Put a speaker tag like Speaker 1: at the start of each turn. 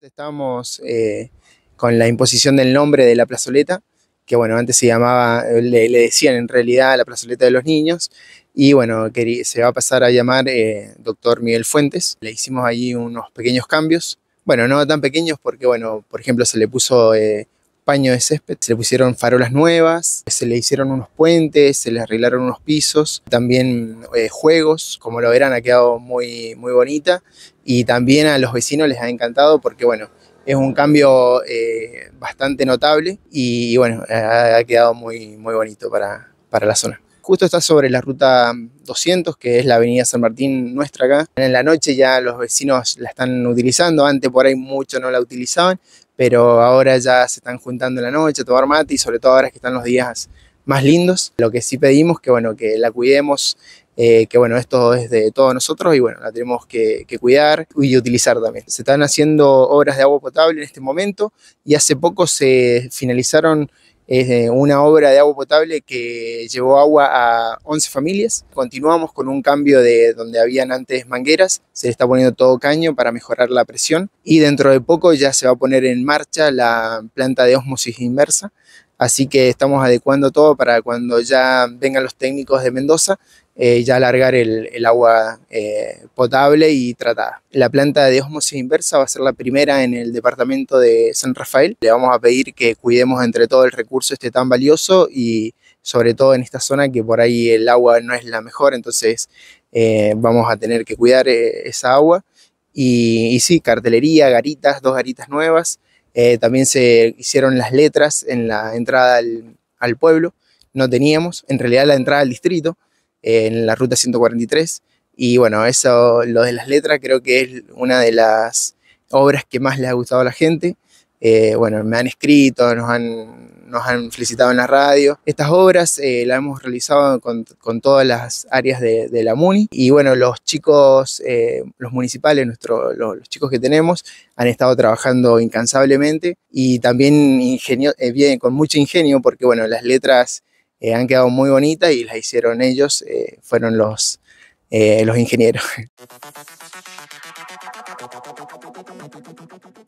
Speaker 1: Estamos eh, con la imposición del nombre de la plazoleta, que bueno, antes se llamaba, le, decían en realidad la plazoleta de los niños, y bueno, se va a pasar a llamar eh, doctor Miguel Fuentes. Le hicimos allí unos pequeños cambios, bueno, no tan pequeños porque bueno, por ejemplo, se le puso... Eh, paño de césped, se le pusieron farolas nuevas, se le hicieron unos puentes, se le arreglaron unos pisos, también eh, juegos, como lo verán ha quedado muy, muy bonita y también a los vecinos les ha encantado porque bueno, es un cambio eh, bastante notable y, bueno, ha, ha quedado muy, muy bonito para, para la zona. Justo está sobre la ruta 200, que es la avenida San Martín nuestra acá. En la noche ya los vecinos la están utilizando, antes por ahí mucho no la utilizaban, pero ahora ya se están juntando en la noche a tomar mate y sobre todo ahora que están los días más lindos. Lo que sí pedimos que bueno, que la cuidemos, eh, que bueno, esto es de todos nosotros y bueno, la tenemos que cuidar y utilizar también. Se están haciendo obras de agua potable en este momento y hace poco se finalizaron es una obra de agua potable que llevó agua a 11 familias. Continuamos con un cambio de donde habían antes mangueras, se está poniendo todo caño para mejorar la presión y dentro de poco ya se va a poner en marcha la planta de ósmosis inversa, Así que estamos adecuando todo para cuando ya vengan los técnicos de Mendoza, eh, ya alargar el, agua eh, potable y tratada. La planta de osmosis inversa va a ser la primera en el departamento de San Rafael. Le vamos a pedir que cuidemos entre todo el recurso este tan valioso y sobre todo en esta zona que por ahí el agua no es la mejor, entonces eh, vamos a tener que cuidar esa agua. Y, y sí, cartelería, garitas, dos garitas nuevas, eh, también se hicieron las letras en la entrada al, pueblo. No teníamos, en realidad, la entrada al distrito, eh, en la ruta 143. Y bueno, eso, lo de las letras, creo que es una de las obras que más les ha gustado a la gente. Eh, bueno, me han escrito, nos han nos han felicitado en la radio. Estas obras eh, las hemos realizado con, todas las áreas de, la MUNI y bueno, los chicos, eh, los municipales, los, chicos que tenemos han estado trabajando incansablemente y también ingenio, eh, con mucho ingenio porque bueno, las letras han quedado muy bonitas y las hicieron ellos, fueron los, los ingenieros.